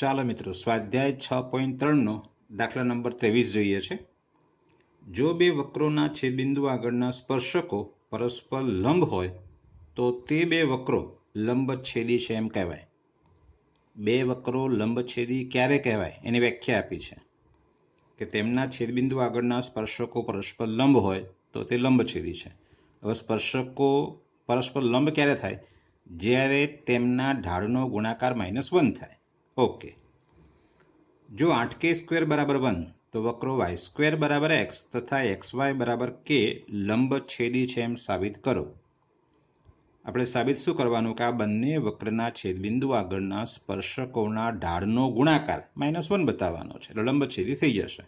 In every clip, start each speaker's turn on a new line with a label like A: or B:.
A: ચાલો મિત્રો સ્વાધ્યાય છ પોઈન્ટ ત્રણનો દાખલા નંબર ત્રેવીસ જોઈએ છે જો બે વક્રોના છેદબિંદુ આગળના સ્પર્શકો પરસ્પર લંબ હોય તો તે બે વક્રો લંબછેદી છે એમ કહેવાય બે વક્રો લંબછેદી ક્યારે કહેવાય એની વ્યાખ્યા આપી છે કે તેમના છેદબિંદુ આગળના સ્પર્શકો પરસ્પર લંબ હોય તો તે લંબછેદી છે હવે સ્પર્શકો પરસ્પર લંબ ક્યારે થાય જ્યારે તેમના ઢાળનો ગુણાકાર માઇનસ વન થાય ઓકે જો આઠ કે સ્ક્વેર બરાબર વન તો વક્રો વાય સ્ક્વેર બરાબર એક્સ તથા એક્સ વાય બરાબર કે લંબ છેદી છે એમ સાબિત કરો આપણે સાબિત શું કરવાનું કે આ બંને વક્રના છેદબિંદુ આગળના સ્પર્શકોના ઢાળનો ગુણાકાર માઇનસ વન બતાવવાનો છે એટલે લંબછેદી થઈ જશે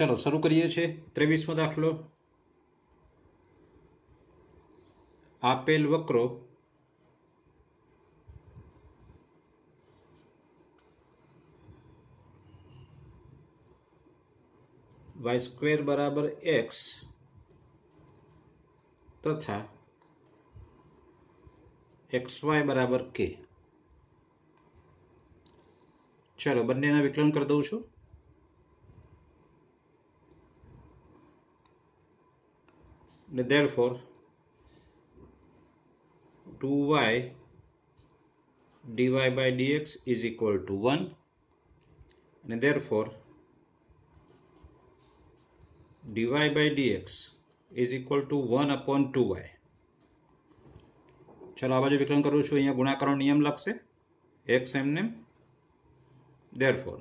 A: ચલો શરૂ કરીએ છીએ ત્રેવીસમો દાખલો આપેલ વક્રો વાય સ્ક્વેર બરાબર એક્સ તથા એક્સ વાય બરાબર કે ચલો બંનેના વિકલન કરી દઉં છું ને four two therefore 2y dy by is equal to one ને and four dy by dx is equal to 1 upon 2y ચલો આ બાજુ વિકલન કરું છું અહીંયા ગુણાકારનો નિયમ લાગશે x એમને therefore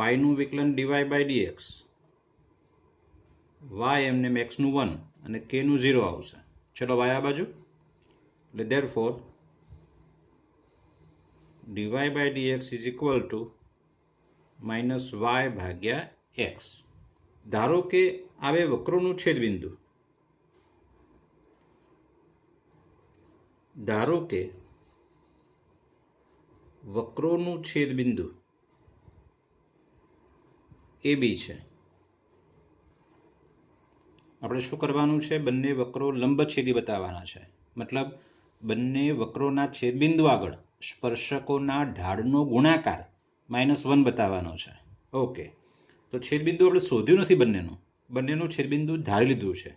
A: y નું વિકલન dy by dx y એમને x નું 1 અને k નું 0 આવશે ચલો y આ બાજુ એટલે therefore dy by dx is equal to minus y ભાગ્યા x ધારો કે આવે વક્રોનું છેદબિંદુ ધારો કે વક્રોનું છેદબિંદુ એ બી છે આપણે શું કરવાનું છે બંને વક્રો લંબછેદી બતાવવાના છે મતલબ બંને વક્રોના છેદબિંદુ આગળ સ્પર્શકોના ઢાળનો ગુણાકાર માઇનસ વન બતાવવાનો છે ઓકે તો છેદબિંદુ આપણે શોધ્યું નથી બંનેનું બંનેનું છેદબિંદુ ધારી લીધું છે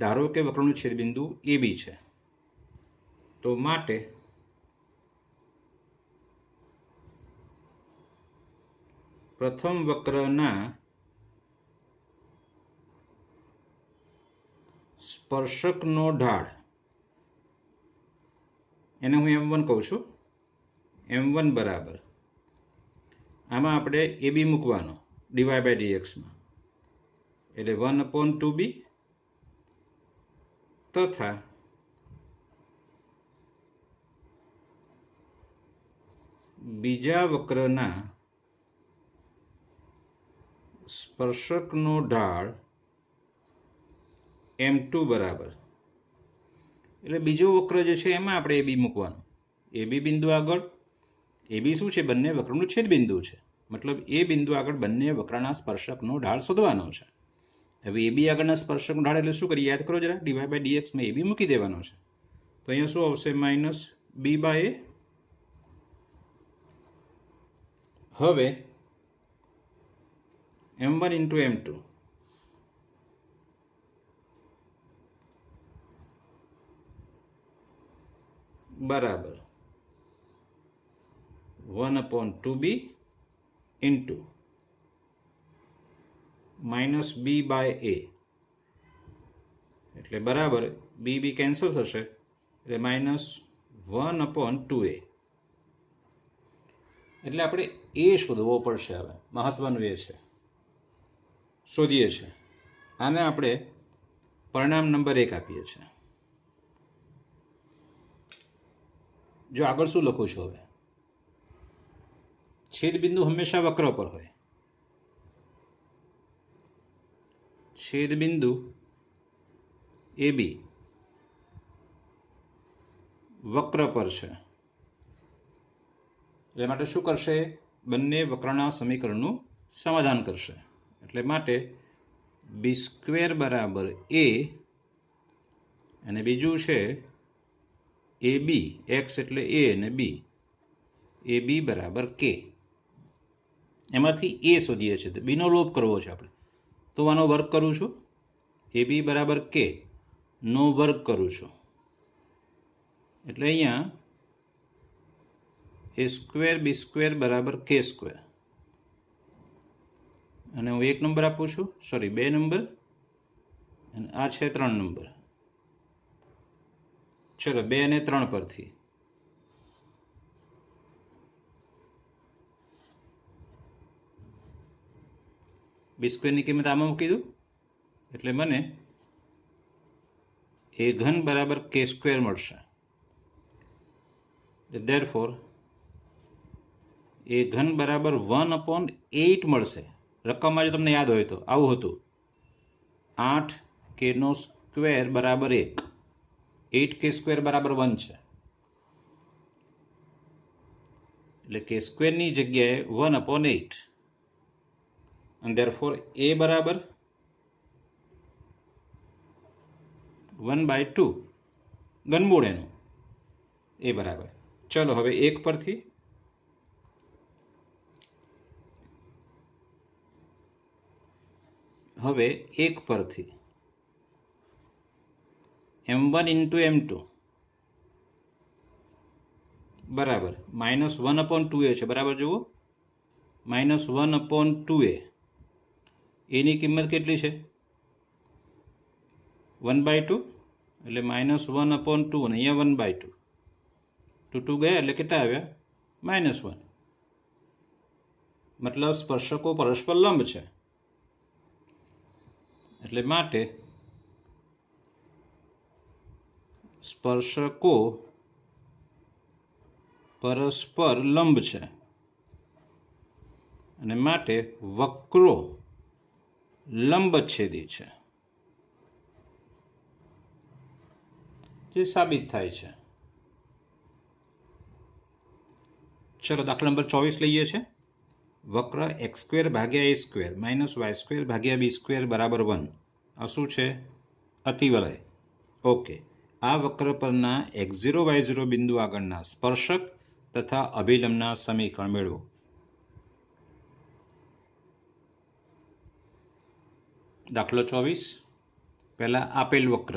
A: ધારો કે વક્રનું છેદબિંદુ એ બી છે તો માટે પ્રથમ વક્રના સ્પર્શકનો ઢાળ એને હું એમ વન કહું છું એમ વન બરાબર આમાં આપણે એ બી મૂકવાનો ડીવાય બાય ડીએક્સમાં એટલે વન અપોન ટુ બી તથા બીજા વક્રના સ્પર્શકનો ઢાળ એમ ટુ બરાબર એટલે બીજો વક્ર જે છે એમાં આપણે એ બી મૂકવાનું એ બી બિંદુ આગળ એ બી શું છે બંને વક્રનું છેદ બિંદુ છે મતલબ એ બિંદુ આગળ બંને વક્રના સ્પર્શકનો ઢાળ શોધવાનો છે હવે એ બી આગળના સ્પર્શકનો ઢાળ એટલે શું કરીએ યાદ કરો જરા ડીવાય બાય ડીએક્સમાં એ બી મૂકી દેવાનો છે તો અહીંયા શું આવશે માઇનસ બી બાય એ હવે M one into M two બરાબર one upon two B into minus B by A એટલે બરાબર બી બી કેન્સલ થશે એટલે minus one upon two A એટલે આપણે એ શોધવો પડશે હવે મહત્વનું એ છે શોધીએ છીએ આને આપણે પરિણામ નંબર એક આપીએ છીએ જો આગળ શું લખું છું હવે છેદબિંદુ હંમેશા વક્ર પર હોય છેદબિંદુ એ બી વક્ર પર છે એટલે માટે શું કરશે બંને વક્રના સમીકરણનું સમાધાન કરશે એટલે માટે બી સ્ક્વેર બરાબર એ અને બીજું છે એ બી એક્સ એટલે એ અને બી એ બી બરાબર કે એમાંથી એ શોધીએ છીએ બીનો લોપ કરવો છે આપણે તો આનો વર્ક કરું છું એ બી બરાબર કે નો વર્ક કરું છું એટલે અહીંયા એ સ્ક્વેર બી સ્ક્વેર બરાબર કે સ્ક્વેર અને હું એક નંબર આપું છું સોરી બે નંબર અને આ છે ત્રણ નંબર ચલો બે અને ત્રણ પરથી બી સ્ક્વેરની કિંમત આમાં મૂકી દઉં એટલે મને એ ઘન બરાબર કે સ્ક્વેર મળશે દેર ફોર એ ઘન બરાબર વન અપોન એઇટ મળશે રકમમાં જો તમને યાદ હોય તો આવું હતું આઠ કે નો સ્ક્વેર બરાબર એક એઇટ કે સ્ક્વેર બરાબર વન છે એટલે કે સ્ક્વેરની જગ્યાએ one upon eight and therefore a બરાબર 1 બાય ટુ ઘનમૂળ એનું એ બરાબર ચલો હવે એક પરથી હવે એક પરથી M one into M two બરાબર minus one upon two A છે બરાબર જુઓ minus one upon two A એની કિંમત કેટલી છે વન બાય ટુ એટલે માઇનસ વન અપોન ટુ અને અહીંયા one by two two two ગયા એટલે કેટલા આવ્યા માઇનસ વન મતલબ સ્પર્શકો પરસ્પર લંબ છે એટલે માટે સ્પર્શકો પરસ્પર લંબ છે અને માટે વક્રો લંબચ્છેદી છે જે સાબિત થાય છે ચલો દાખલા નંબર ચોવીસ લઈએ છે વક્ર એક્સ સ્ક્વેર ભાગ્યા A square minus Y square ભાગ્યા બી સ્ક્વેર બરાબર વન આ શું છે અતિવલય ઓકે આ વક્ર પરના એક્સ ઝીરો વાય ઝીરો બિંદુ આગળના સ્પર્શક તથા અભિલંબના સમીકરણ મેળવો દાખલો ચોવીસ પહેલાં આપેલ વક્ર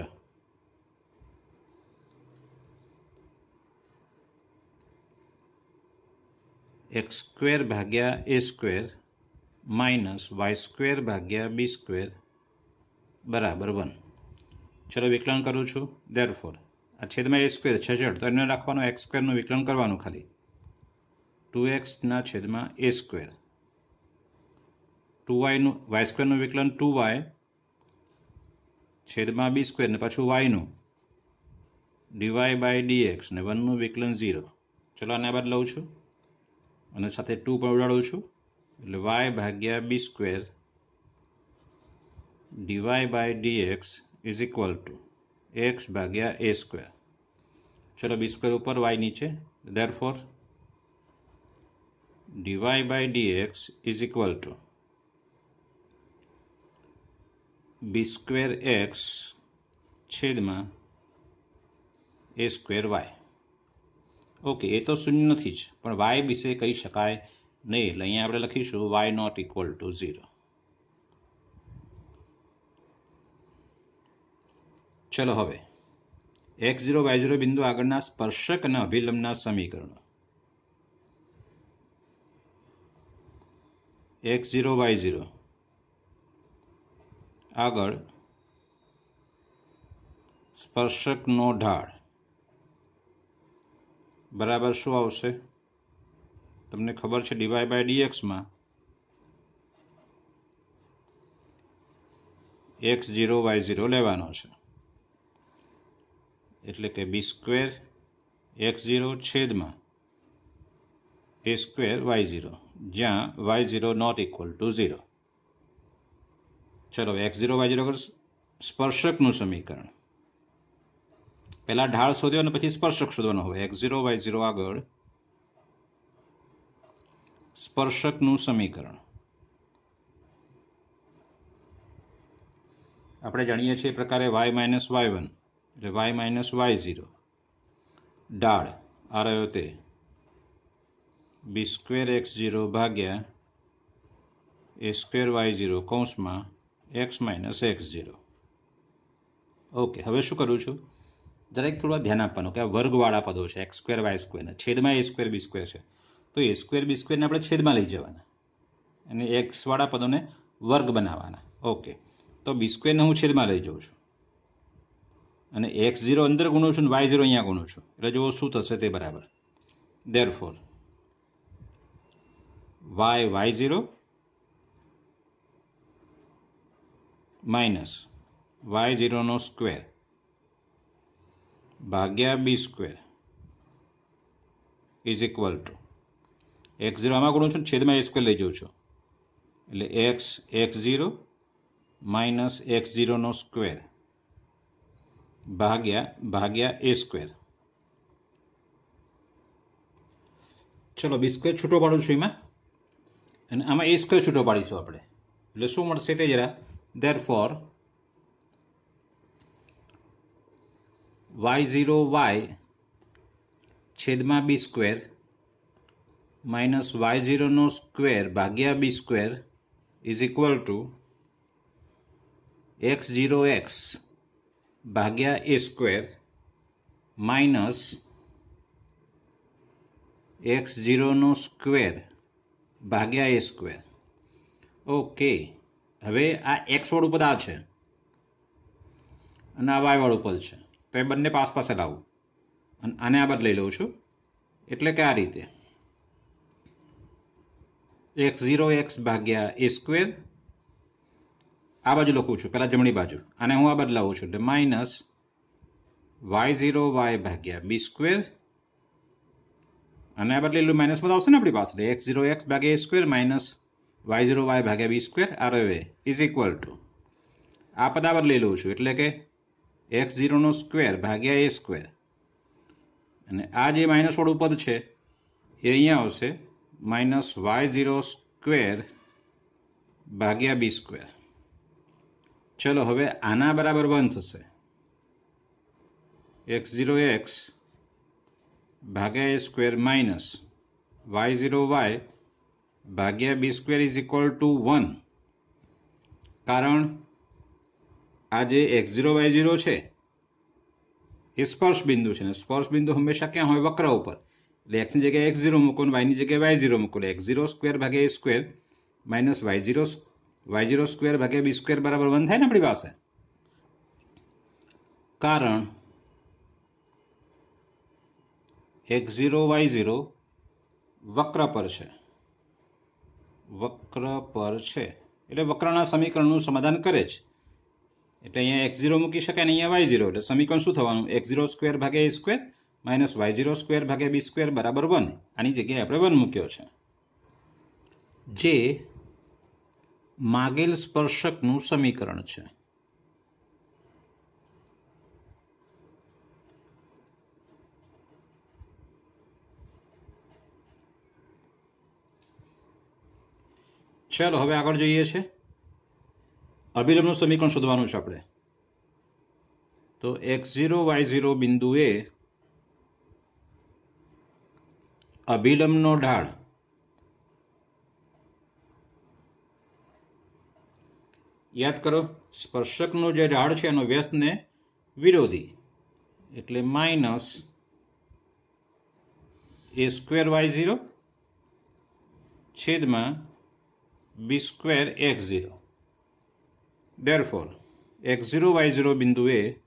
A: એક્સ સ્ક્વેર ભાગ્યા A square minus Y square ભાગ્યા બી સ્ક્વેર બરાબર વન ચલો વિકલન કરું છું દેર ફોર આ છેદમાં એ સ્ક્વેર છે જડ તો એને રાખવાનું એક્સ સ્ક્વેરનું વિકલન કરવાનું ખાલી ટુ એક્સના છેદમાં એ સ્ક્વેર ટુ વાયનું વાય સ્ક્વેરનું વિકલન ટુ વાય છેદમાં બી સ્ક્વેર ને પાછું વાયનું ડીવાય બાય ડીએક્સ ને વનનું વિકલન ઝીરો ચલો આને બાદ લઉં છું અને સાથે ટુ પણ ઉડાડું છું એટલે વાય ભાગ્યા B square dy by dx is equal to X ભાગ્યા એ સ્ક્વેર ચલો બી સ્ક્વેર ઉપર વાય નીચે therefore dy by dx is equal to B square X છેદમાં એ સ્ક્વેર વાય ઓકે એ તો શૂન્ય નથી જ પણ વાય વિશે કહી શકાય નહીં એટલે અહીંયા આપણે લખીશું Y not equal to zero ચલો હવે એક્સ ઝીરો વાય ઝીરો બિંદુ આગળના સ્પર્શક અને અભિલંબના સમીકરણો એક્સ ઝીરો વાય ઝીરો આગળ સ્પર્શકનો ઢાળ બરાબર શું આવશે તમને ખબર છે ડીવાય બાય ડીએક્સમાં એક્સ ઝીરો વાય ઝીરો લેવાનો છે એટલે કે બી સ્ક્વેર એક્સ ઝીરો છેદમાં એ સ્ક્વેર વાય ઝીરો જ્યાં Y zero not equal to zero ચલો હવે એક્સ ઝીરો વાય ઝીરો સ્પર્શકનું સમીકરણ પહેલાં ઢાળ શોધ્યો અને પછી સ્પર્શક શોધવાનો હોય એક્સ ઝીરો વાય ઝીરો આગળ સ્પર્શકનું સમીકરણ આપણે જાણીએ છીએ એ પ્રકારે વાય માઇનસ વાય વન એટલે વાય માઇનસ વાય ઝીરો ડાળ આ રહ્યો તે બી સ્ક્વેર એક્સ ઝીરો ભાગ્યા એ સ્ક્વેર વાય ઝીરો કૌંસમાં X minus X zero okay હવે શું કરું છું દરેક થોડું ધ્યાન આપવાનું કે આ વર્ગવાળા પદો છે એક્સ સ્ક્વેર વાય સ્ક્વેરના છેદમાં એ સ્ક્વેર બી સ્ક્વેર છે તો એ સ્ક્વેર બી સ્ક્વેરને આપણે છેદમાં લઈ જવાના અને એક્સવાળા પદોને વર્ગ બનાવવાના ઓકે તો બી સ્ક્વેરને હું છેદમાં લઈ જાઉં છું અને એક્સ ઝીરો અંદર ગુણું છું અને વાય ઝીરો અહીંયા ગુણું છું એટલે જુઓ શું થશે તે બરાબર therefore Y Y zero minus Y ઝીરોનો સ્ક્વેર ભાગ્યા B square is equal to X zero આમાં ગુણું છું છેદમાં એ સ્ક્વેર લઈ જાઉં છું એટલે X X zero minus X ઝીરોનો સ્ક્વેર ભાગ્યા ભાગ્યા એ સ્ક્વેર ચલો બી સ્ક્વેર છૂટો પાડું છું એમાં અને આમાં એ સ્ક્વેર છૂટો પાડીશું આપણે એટલે શું મળશે તે જરા Therefore, y0 y છેદમાં બી સ્ક્વેર માઇનસ વાય ઝીરોનો સ્ક્વેર ભાગ્યા B square is equal to X zero X ભાગ્યા એ સ્ક્વેર માઇનસ એક્સ ઝીરોનો સ્ક્વેર ભાગ્યા એ સ્ક્વેર ઓકે હવે આ એક્સવાળું પદ આ છે અને આ વાયવાળું પદ છે તો એ બંને પાસ પાસે લાવું અને આને આ લઈ લઉં છું એટલે કે આ રીતે એક્સ ઝીરો એક્સ ભાગ્યા એ સ્ક્વેર આ બાજુ લખું છું પહેલાં જમણી બાજુ અને હું આ બદલાવું છું એટલે માઇનસ વાય ઝીરો વાય ભાગ્યા બી સ્ક્વેર અને આ લઉં માઇનસ બધા આવશે ને આપણી પાસે એક્સ ઝીરો એક્સ ભાગ્યા A square minus Y zero Y ભાગ્યા બી સ્ક્વેર આર વે ઇઝ ઇક્વલ ટુ આ પદાવર લઈ લઉં છું એટલે કે એક્સ ઝીરોનો સ્ક્વેર ભાગ્યા એ સ્ક્વેર અને આ જે માઇનસ માઇનસવાળું પદ છે એ અહીંયા આવશે માઇનસ વાય ઝીરો સ્ક્વેર ભાગ્યા બી સ્ક્વેર ચલો હવે આના બરાબર વન થશે એક્સ ઝીરો એક્સ ભાગ્યા A square minus Y zero Y ભાગ્યા B square is equal to one કારણ આ જે એક્સ ઝીરો વાય ઝીરો છે એ સ્પર્શ બિંદુ છે સ્પર્શ બિંદુ હંમેશા ક્યાં હોય વક્ર ઉપર એટલે એક્સની જગ્યાએ એક્સ ઝીરો મૂકો વાયની જગ્યાએ વાય ઝીરો મૂકો એક્સ ઝીરો સ્ક્વેર ભાગ્યા A square minus Y zero Y zero square ભાગ્યા બી સ્ક્વેર બરાબર વન થાય ને આપણી પાસે કારણ એક્સ ઝીરો વાય ઝીરો વક્ર પર છે વક્ર પર છે એટલે વક્રના સમીકરણનું સમાધાન કરે છે એટલે અહીંયા એક્સ ઝીરો મૂકી શકાય ને અહીંયા વાય ઝીરો એટલે સમીકરણ શું થવાનું એક્સ ઝીરો સ્ક્વેર ભાગે A square minus Y zero square ભાગે બી સ્ક્વેર બરાબર વન આની જગ્યાએ આપણે વન મૂક્યો છે જે માગેલ સ્પર્શકનું સમીકરણ છે ચલો હવે આગળ જોઈએ છે અભિલંબનું સમીકરણ શોધવાનું છે આપણે તો એક્સ ઝીરો વાય ઝીરો બિંદુએ અભિલંબનો ઢાળ યાદ કરો સ્પર્શકનો જે ઢાળ છે એનો વ્યસ્તને વિરોધી એટલે minus A square Y zero છેદમાં B zero b square x0. Therefore, x0 y0 બિંદુએ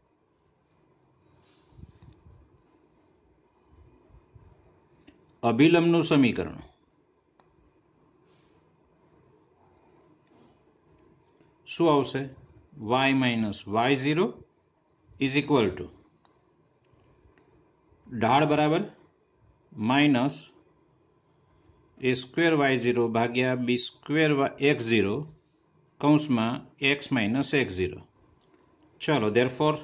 A: અભિલંબનું સમીકરણ શું આવશે Y minus Y zero is equal to ઢાળ બરાબર minus A square Y zero ભાગ્યા B square Y X zero કૌંસમાં એક્સ માઇનસ એક્સ ઝીરો ચલો therefore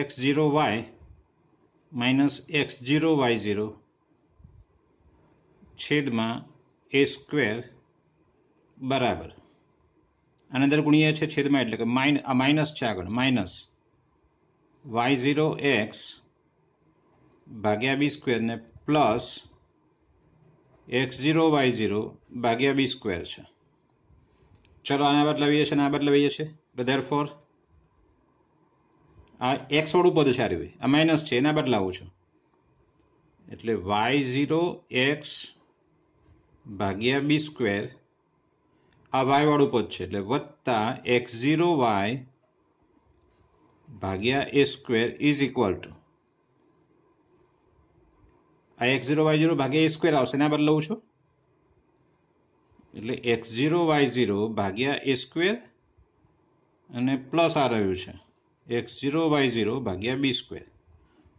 A: X zero Y minus X zero Y zero છેદમાં A square બરાબર આની અંદર ગુણ્યા છે છેદમાં એટલે કે માઇન આ માઇનસ છે આગળ માઇનસ વાય ઝીરો એક્સ ભાગ્યા બી સ્ક્વેરને plus X zero Y zero ભાગ્યા બી સ્ક્વેર છે ચલો આને બદલાવીએ છીએ અને આ બદલાવીએ છીએ તો ફોર આ એક્સ વાળું પદ છે આ રીતે આ માઇનસ છે એના બદલાવું છું એટલે વાય ઝીરો એક્સ ભાગ્યા બી સ્ક્વેર આ વાય વાળું પદ છે એટલે વત્તા એક્સ ઝીરો વાય ભાગ્યા A square is equal to આ એક્સ ઝીરો વાય ઝીરો ભાગ્યા એ સ્ક્વેર આવશે એના બદલવું છું એટલે એક્સ ઝીરો વાય ઝીરો ભાગ્યા એ સ્ક્વેર અને પ્લસ આ રહ્યું છે એક્સ ઝીરો વાય ઝીરો ભાગ્યા બી સ્ક્વેર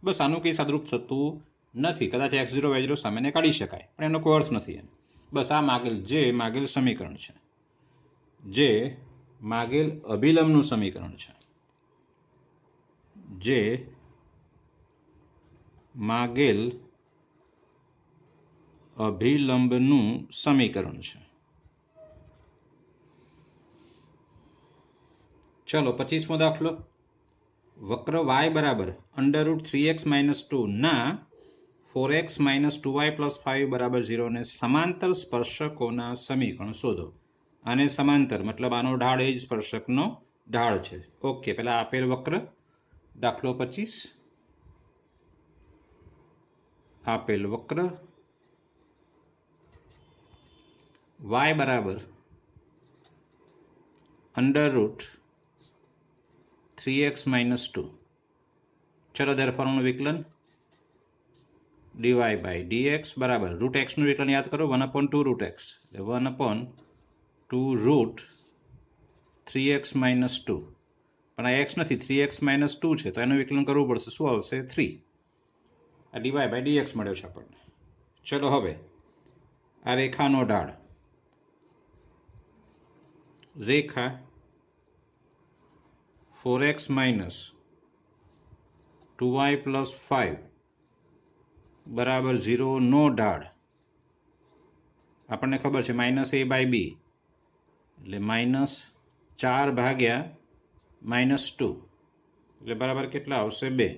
A: બસ આનું કંઈ સાદરૂપ થતું નથી કદાચ એક્સ ઝીરો વાય ઝીરો સામેને કાઢી શકાય પણ એનો કોઈ અર્થ નથી એમ બસ આ માગેલ જે માગેલ સમીકરણ છે જે માગેલ અભિલંબનું સમીકરણ છે જે માગેલ અભિલંબનું સમીકરણ છે ચલો પચીસમો દાખલો વક્ર વાય બરાબર under three X minus two ના four X minus two Y plus five બરાબર ઝીરોને સમાંતર સ્પર્શકોના સમીકરણ શોધો આને સમાંતર મતલબ આનો ઢાળ એ જ સ્પર્શકનો ઢાળ છે ઓકે પહેલાં આપેલ વક્ર દાખલો પચીસ આપેલ વક્ર વાય બરાબર under root three X minus two ચલો ત્યારે ફોર્મનું વિકલન ડીવાય બાય ડીએક્સ બરાબર રૂટ એક્સનું વિકલન યાદ કરો one upon two root X એટલે one upon two root three X minus two પણ આ એક્સ નથી થ્રી એક્સ માઇનસ ટુ છે તો એનું વિકલન કરવું પડશે શું આવશે થ્રી આ ડીવાય બાય ડીએક્સ મળ્યો છે આપણને ચલો હવે આ રેખાનો ઢાળ रेखा 4x - 2y + 5 = 0 નો ઢાળ આપણે ખબર છે -a/b એટલે -4/ -2 એટલે બરાબર કેટલા આવશે 2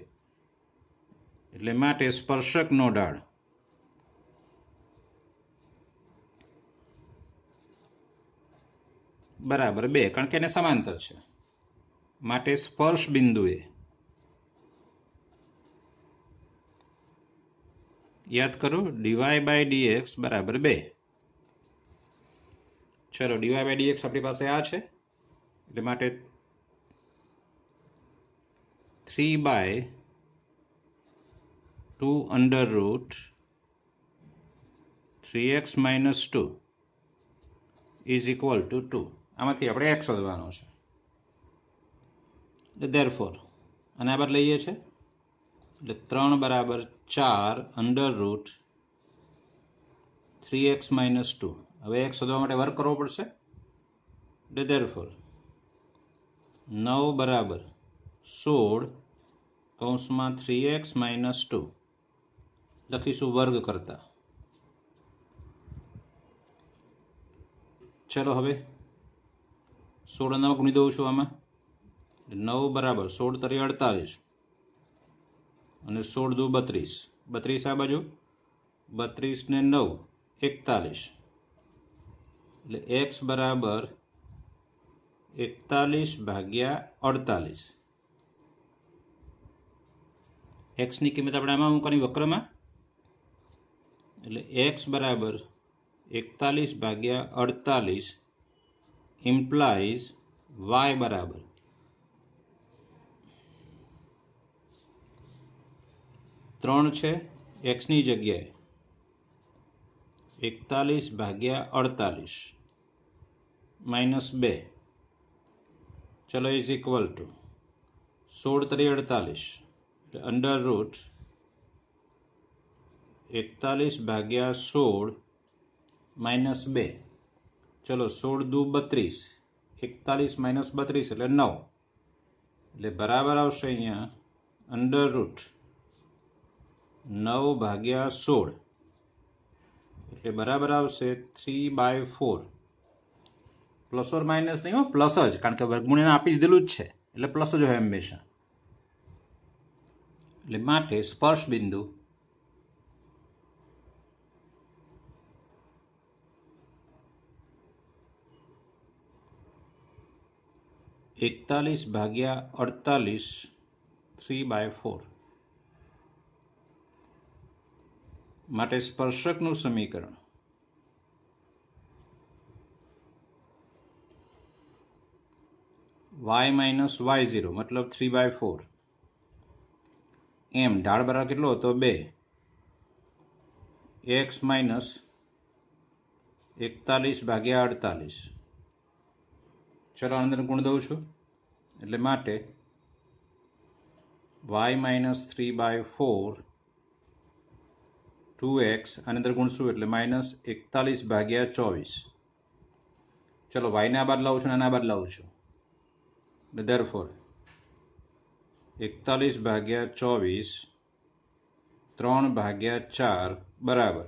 A: એટલે mate સ્પર્શક નો ઢાળ બરાબર બે કારણ કે એને સમાંતર છે માટે સ્પર્શ બિંદુએ યાદ કરો ડીવાય બાય ડીએક્સ બરાબર બે ચલો ડીવાય બાય ડીએક્સ આપણી પાસે આ છે એટલે માટે three by two under root three X minus two is equal to two આમાંથી આપણે એક્સ શોધવાનો છે એટલે દેર ફોર અને આ બાદ લઈએ છીએ એટલે ત્રણ બરાબર ચાર under root three X minus two હવે એક્સ શોધવા માટે વર્ક કરવો પડશે એટલે દેર ફોર નવ બરાબર સોળ કૌંસમાં થ્રી એક્સ માઇનસ ટુ લખીશું વર્ગ કરતા ચલો હવે સોળ નવ ગુણી દઉં છું આમાં નવ બરાબર સોળ તરી અડતાલીસ અને સોળ દુ બત્રીસ બત્રીસ આ બાજુ બત્રીસ ને નવ એકતાલીસ એટલે એક્સ બરાબર એકતાલીસ ભાગ્યા અડતાલીસ એક્સની કિંમત આપણે આમાં મૂકવાની વક્રમાં એટલે એક્સ બરાબર એકતાલીસ ભાગ્યા અડતાલીસ ઇમ્પ્લાઇઝ વાય બરાબર ત્રણ છે એક્સની જગ્યાએ એકતાલીસ ભાગ્યા અડતાલીસ માઇનસ બે ચલો ઇઝ ઇક્વલ ટુ સોળ તરી અડતાલીસ અંડર રૂટ એકતાલીસ ભાગ્યા સોળ માઇનસ બે ચલો સોળ દુ બત્રીસ એકતાલીસ માઇનસ બત્રીસ એટલે નવ એટલે બરાબર આવશે અહીંયા અંડર રૂટ નવ ભાગ્યા સોળ એટલે બરાબર આવશે three by four plus or minus નહીં હો પ્લસ જ કારણ કે વર્ગમૂળને આપી દીધેલું જ છે એટલે પ્લસ જ હોય હંમેશા એટલે માટે સ્પર્શ બિંદુ એકતાલીસ ભાગ્યા અડતાલીસ થ્રી બાય ફોર માટે સ્પર્શકનું સમીકરણ વાય માઇનસ વાય ઝીરો મતલબ થ્રી બાય ફોર એમ ઢાળ બરાબર કેટલો હતો બે એક્સ માઇનસ એકતાલીસ ભાગ્યા અડતાલીસ ચલાંતર ગુણ દઉં છું એટલે માટે Y minus three by four two X અને અંદર ગુણ શું એટલે માઇનસ એકતાલીસ ભાગ્યા ચોવીસ ચલો વાયને આ બાદ લાવું છું અને આના બાદ લાવું છું એટલે દર ફોર એકતાલીસ ભાગ્યા ચોવીસ ત્રણ ભાગ્યા ચાર બરાબર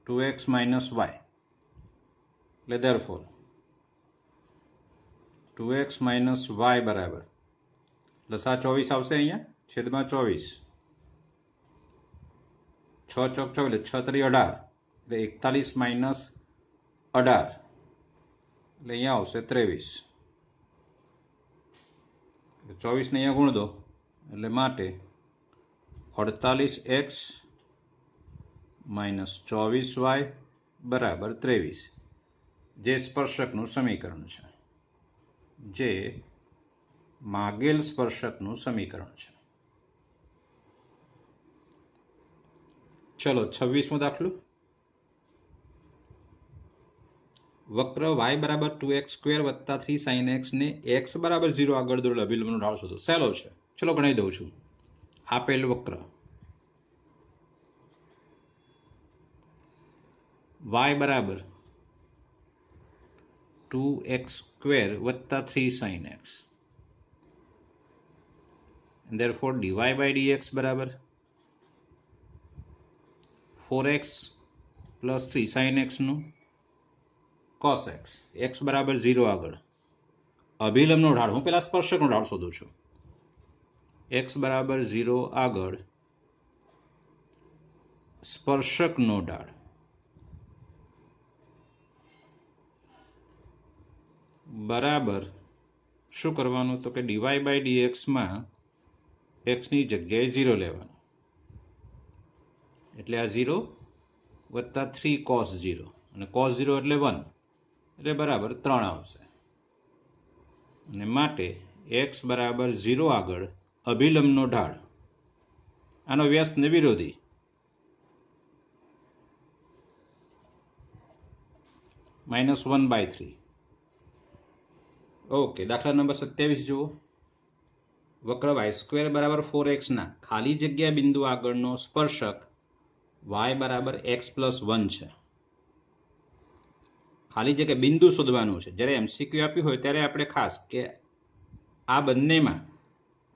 A: ટુ એક્સ માઇનસ વાય એટલે therefore two X minus Y બરાબર લસા ચોવીસ આવશે અહીંયા છેદમાં ચોવીસ છ ચોક ચોવીસ એટલે છત્રી ત્રી અઢાર એટલે એકતાલીસ માઇનસ અઢાર એટલે અહીંયા આવશે ત્રેવીસ ચોવીસને અહીંયા ગુણ દો એટલે માટે અડતાલીસ એક્સ માઇનસ ચોવીસ વાય બરાબર ત્રેવીસ જે સ્પર્શકનું સમીકરણ છે જે માગેલ સ્પર્શકનું સમીકરણ છે ચલો છવ્વીસમો દાખલો વક્ર વાય બરાબર ટુ એક્સ સ્ક્વેર વત્તા થ્રી સાઇન એક્સને એક્સ બરાબર ઝીરો આગળ દોરેલ અભિલંબનો ઢાળ શોધો સહેલો છે ચલો ગણાવી દઉં છું આપેલ વક્ર વાય બરાબર ટુ એક્સ સ્ક્વેર વત્તા three sine X therefore dy by dx બરાબર four X plus three sine એક્સનું કોસ એક્સ એક્સ બરાબર ઝીરો આગળ અભિલંબનો ઢાળ હું પહેલાં સ્પર્શકનો ઢાળ શોધું છું એક્સ બરાબર ઝીરો આગળ સ્પર્શકનો ઢાળ બરાબર શું કરવાનું તો કે ડીવાય બાય ડીએક્સમાં એક્સની જગ્યાએ ઝીરો લેવાનો એટલે આ ઝીરો વત્તા થ્રી કોસ ઝીરો અને કોસ ઝીરો એટલે વન એટલે બરાબર ત્રણ આવશે અને માટે એક્સ બરાબર ઝીરો આગળ અભિલંબનો ઢાળ આનો વ્યસ્તને વિરોધી minus one by three okay દાખલા નંબર સત્યાવીસ જુઓ વક્ર વાય સ્ક્વેર બરાબર ફોર એક્સના ખાલી જગ્યા બિંદુ આગળનો સ્પર્શક વાય બરાબર એક્સ પ્લસ વન છે ખાલી જગ્યા બિંદુ શોધવાનું છે જ્યારે એમસીક્યુ આપ્યું હોય ત્યારે આપણે ખાસ કે આ બંનેમાં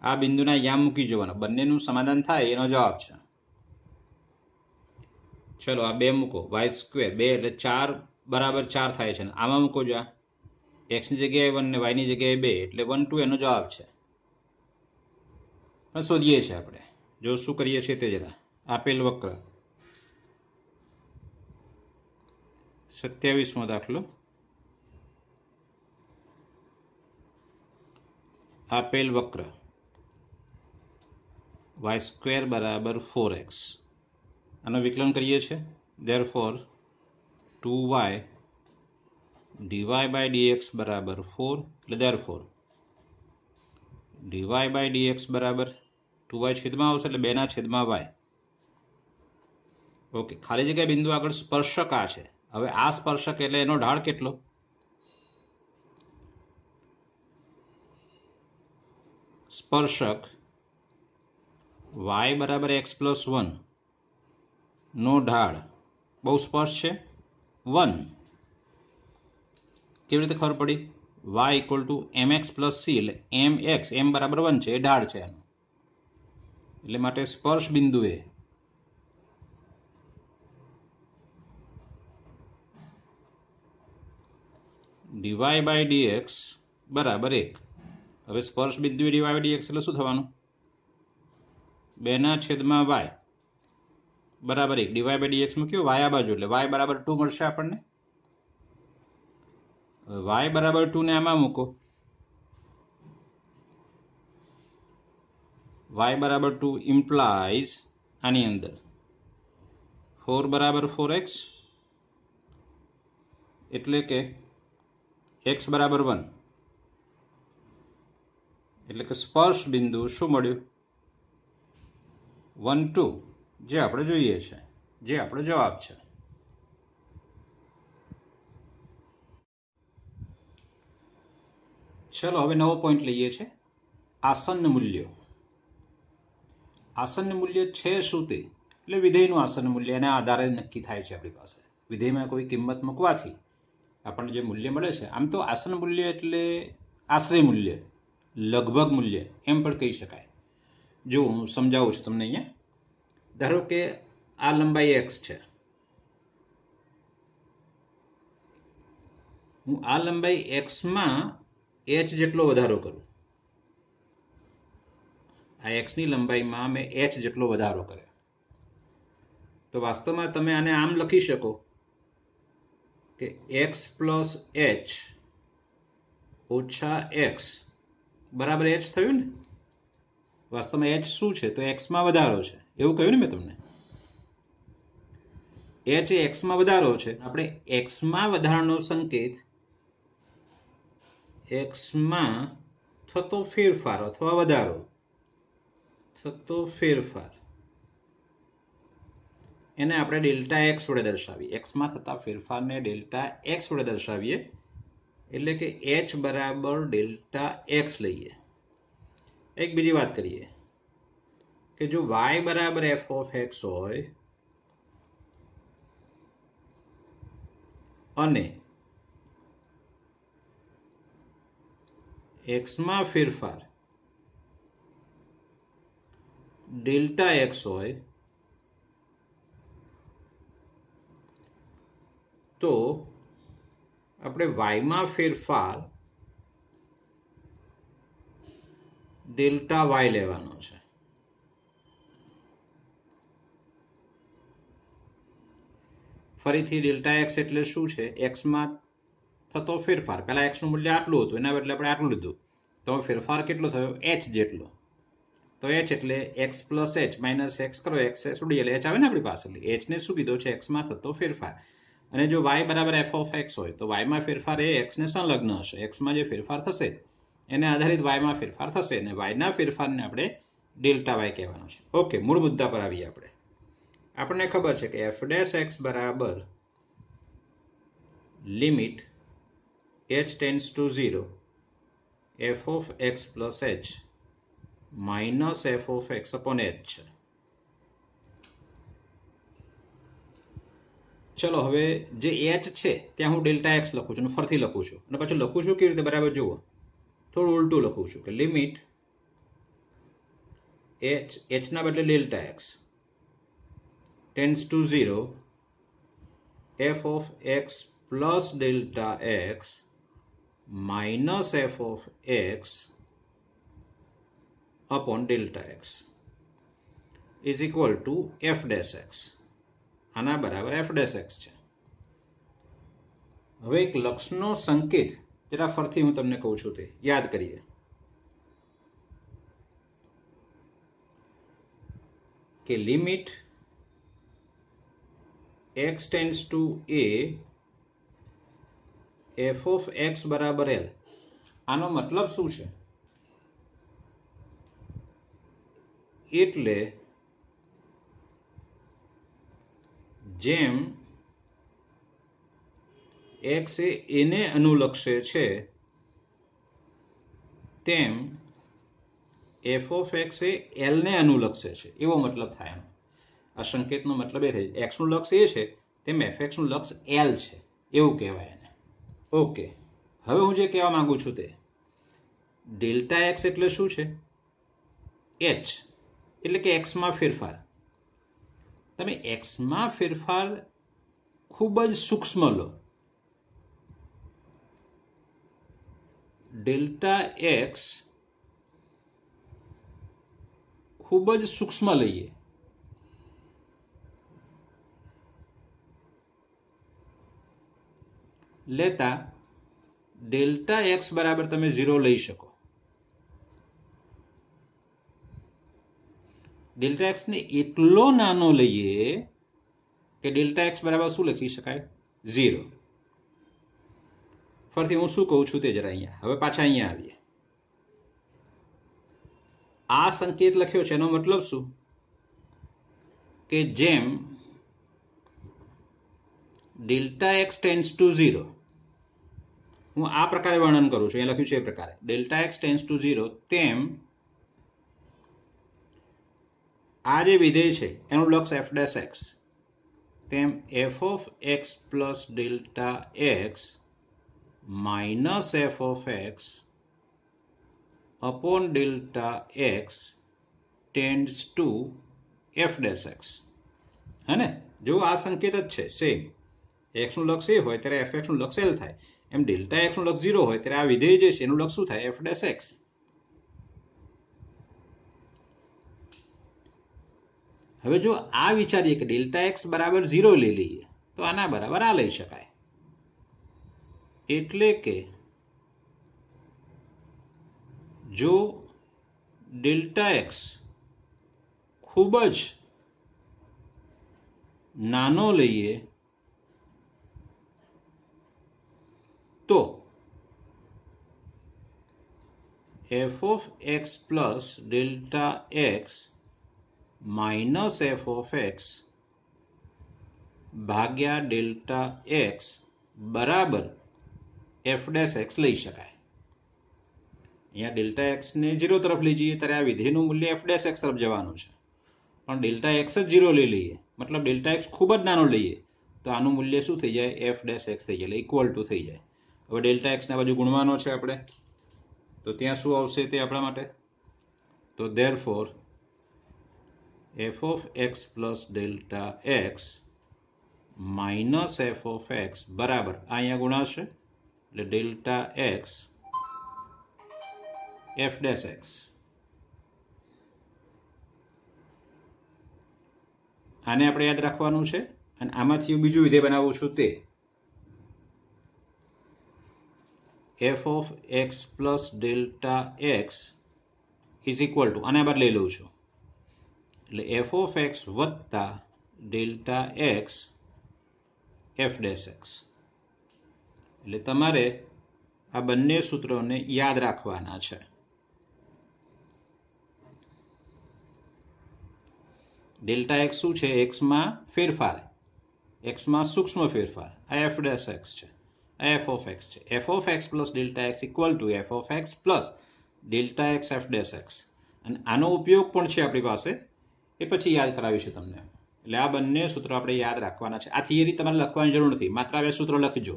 A: આ બિંદુના યામ મૂકી જવાનો બંનેનું સમાધાન થાય એનો જવાબ છે ચલો આ બે મૂકો વાય સ્ક્વેર બે એટલે ચાર બરાબર ચાર થાય છે આમાં મૂકો જો આ એક્સની જગ્યાએ વન ને વાયની જગ્યાએ બે એટલે વન ટુ એનો જવાબ છે પણ શોધીએ છીએ આપણે જો શું કરીએ છીએ તે જરા આપેલ વક્ર સત્યાવીસમો દાખલો આપેલ વક્ર વાય સ્ક્વેર બરાબર ફોર એક્સ આનો વિકલન કરીએ છીએ therefore two Y dy by dx બરાબર ફોર એટલે therefore dy by dx બરાબર ટુ વાય છેદમાં આવશે એટલે બેના છેદમાં વાય ઓકે ખાલી જગ્યા બિંદુ આગળ સ્પર્શક આ છે હવે આ સ્પર્શક એટલે એનો ઢાળ કેટલો સ્પર્શક વાય બરાબર એક્સ પ્લસ વન નો ઢાળ બહુ સ્પર્શ છે વન કેવી રીતે ખબર પડી Y equal to M X plus C એટલે એમ એક્સ એમ બરાબર વન છે એ ઢાળ છે એનું એટલે માટે સ્પર્શ બિંદુએ ડીવાય બાય ડીએક્સ બરાબર એક હવે સ્પર્શ બિંદુએ ડીવાય ડીએક્સ એટલે શું થવાનું બેના છેદમાં વાય બરાબર એક ડીવાય બાય ડીએક્સમાં કયું વાય આ બાજુ એટલે વાય બરાબર ટુ મળશે આપણને વાય બરાબર ટુ ને આમાં મૂકો વાય બરાબર ટુ ઇમ્પ્લાઇઝ આની અંદર ફોર બરાબર ફોર એક્સ એટલે કે એક્સ બરાબર વન એટલે કે સ્પર્શ બિંદુ શું મળ્યું વન ટુ જે આપણે જોઈએ છે જે આપણો જવાબ છે ચલો હવે નવો પોઈન્ટ લઈએ છે આસન મૂલ્યો આસન મૂલ્ય છે શું તે એટલે વિધેયનું આસન મૂલ્ય એના આધારે નક્કી થાય છે આપણી પાસે વિધેયમાં કોઈ કિંમત મૂકવાથી આપણને જે મૂલ્ય મળે છે આમ તો આસન મૂલ્ય એટલે આશ્રય મૂલ્ય લગભગ મૂલ્ય એમ પણ કહી શકાય જો હું સમજાવું છું તમને અહીંયા ધારો કે આ લંબાઈ એક્સ છે હું આ લંબાઈ એક્સમાં એચ જેટલો વધારો કરું આ એક્સની લંબાઈમાં મેં એચ જેટલો વધારો કર્યો તો વાસ્તવમાં તમે આને આમ લખી શકો કે એક્સ પ્લસ એચ ઓછા એક્સ બરાબર એચ થયું ને વાસ્તવમાં એચ શું છે તો એક્સમાં વધારો છે એવું કહ્યું ને મેં તમને એચ એ એક્સમાં વધારો છે આપણે એક્સમાં વધારાનો સંકેત એક્સમાં થતો ફેરફાર અથવા વધારો થતો ફેરફાર એને આપણે ડેલ્ટા એક્સ વડે દર્શાવીએ એક્સમાં થતા ફેરફારને ડેલ્ટા એક્સ વડે દર્શાવીએ એટલે કે એચ બરાબર ડેલ્ટા એક્સ લઈએ એક બીજી વાત કરીએ કે જો વાય બરાબર એફ ઓફ એક્સ હોય અને માં ફેરફાર ડેલ્ટા એક્સ હોય તો આપણે વાયમાં ફેરફાર ડેલ્ટા વાય લેવાનો છે ફરીથી ડેલ્ટા એક્સ એટલે શું છે એક્સમાં થતો ફેરફાર પહેલાં એક્સનું મૂલ્ય આટલું હતું એના બદલે આપણે આટલું લીધું તો ફેરફાર કેટલો થયો એચ જેટલો તો એચ એટલે X plus H minus X કરો એક્સ એસ ઉડી એટલે એચ આવે ને આપણી પાસે એચને શું કીધો છે એક્સમાં થતો ફેરફાર અને જો વાય બરાબર એફ ઓફ એક્સ હોય તો વાયમાં ફેરફાર એ એક્સને સંલગ્ન હશે એક્સમાં જે ફેરફાર થશે એને આધારિત વાયમાં ફેરફાર થશે અને વાયના ફેરફારને આપણે ડેલ્ટા વાય કહેવાનો છે ઓકે મૂળ મુદ્દા પર આવીએ આપણે આપણને ખબર છે કે એફ ડેશ એક્સ બરાબર limit h tends to 0 f of x plus h minus f of x upon h ચલો હવે જે એચ છે ત્યાં હું ડેલ્ટા એક્સ લખું છું અને ફરથી લખું છું અને પછી લખું છું કેવી રીતે બરાબર જુઓ થોડું ઉલટું લખું છું કે લિમિટ એચ એચના બદલે delta X tends to zero F of x plus delta X minus F of X upon delta x is equal to F dash X આના બરાબર એફ ડેસ એક્સ છે હવે એક લક્ષનો સંકેત જરા ફરતી હું તમને કહું છું તે યાદ કરીએ કે limit x tends to A F of X બરાબર એલ આનો મતલબ શું છે એટલે જેમ એક્સ એ એને અનુલક્ષે છે તેમ એફ ઓફ એક્સ એ એલને અનુલક્ષે છે એવો મતલબ થાય એમ આ સંકેતનો મતલબ એ થાય એક્સનું લક્ષ એ છે તેમ એફ એક્સનું લક્ષ એલ છે એવું કહેવાય ઓકે હવે હું જે કહેવા માંગુ છું તે ડેલ્ટા એક્સ એટલે શું છે એચ એટલે કે એક્સમાં ફેરફાર તમે એક્સમાં ફેરફાર ખૂબ જ સૂક્ષ્મ લો ડેલ્ટા એક્સ ખૂબ જ સૂક્ષ્મ લઈએ લેતા ડેલ્ટા એક્સ બરાબર તમે ઝીરો લઈ શકો ડેલ્ટા ને એટલો નાનો લઈએ કે ડેલ્ટા એક્સ બરાબર શું લખી શકાય ઝીરો ફરીથી હું શું કહું છું તે જરા અહીંયા હવે પાછા અહીંયા આવીએ આ સંકેત લખ્યો છે એનો મતલબ શું કે જેમ delta X tends to zero હું આ પ્રકારે વર્ણન કરું છું એ લખ્યું છે એ પ્રકારે delta X tends to zero તેમ આ જે વિધેય છે એનું લક્ષ એફ ડેસ એક્સ તેમ F of x plus delta X minus F of X upon delta X tends to F dash X હે ને જો આ સંકેત જ છે સેમ એક્સનું લક્ષ એ હોય ત્યારે એફ એક્સનું લક્ષ એલ થાય એમ ડેલ્ટા એક્સનું લક્ષ ઝીરો હોય ત્યારે આ વિધેય જે છે એનું લક્ષ શું થાય એફ ડેશ એક્સ હવે જો આ વિચારીએ કે ડેલ્ટા એક્સ બરાબર ઝીરો લઈ લઈએ તો આના બરાબર આ લઈ શકાય એટલે કે જો ડેલ્ટા એક્સ ખૂબ જ નાનો લઈએ તો F of x plus delta X minus F of X ભાગ્યા ડેલ્ટા એક્સ બરાબર એફ ડેસ એક્સ લઈ શકાય અહીંયા ડેલ્ટા એક્સને ઝીરો તરફ લઈ જઈએ ત્યારે આ વિધેયનું મૂલ્ય એફ ડેસ એક્સ તરફ જવાનું છે પણ ડેલ્ટા એક્સ જ ઝીરો લઈ લઈએ મતલબ ડેલ્ટા એક્સ ખૂબ જ નાનો લઈએ તો આનું મૂલ્ય શું થઈ જાય એફ ડેસ એક્સ થઈ જાય ઇક્વલ ટુ થઈ જાય હવે ડેલ્ટા એક્સ એક્સના બાજુ ગુણવાનો છે આપણે તો ત્યાં શું આવશે તે આપણા માટે તો therefore F of x plus delta X minus F of X બરાબર આ અહીંયા ગુણાશે એટલે delta x F dash X આને આપણે યાદ રાખવાનું છે અને આમાંથી હું બીજું વિધેય બનાવું છું તે f of x plus delta x is equal to આને લઈ લઉં છું એટલે એફ ઓફ એક્સ વત્તા delta x F dash x એટલે તમારે આ બંને સૂત્રોને યાદ રાખવાના છે ડેલ્ટા એક્સ શું છે એક્સમાં ફેરફાર એક્સમાં સૂક્ષ્મ ફેરફાર આ એફ ડેસ એક્સ છે f of x છે f of x plus delta x equal to f of x plus delta x F dash x અને આનો ઉપયોગ પણ છે આપણી પાસે એ પછી યાદ કરાવીશું તમને એટલે આ બંને સૂત્રો આપણે યાદ રાખવાના છે આ થિયરી તમારે લખવાની જરૂર નથી માત્ર આ સૂત્ર લખજો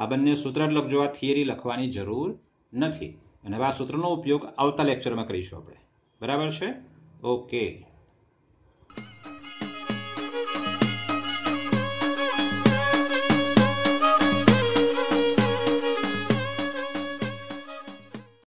A: આ બંને સૂત્ર જ લખજો આ થિયરી લખવાની જરૂર નથી અને આ સૂત્રનો ઉપયોગ આવતા લેક્ચરમાં કરીશું આપણે બરાબર છે ઓકે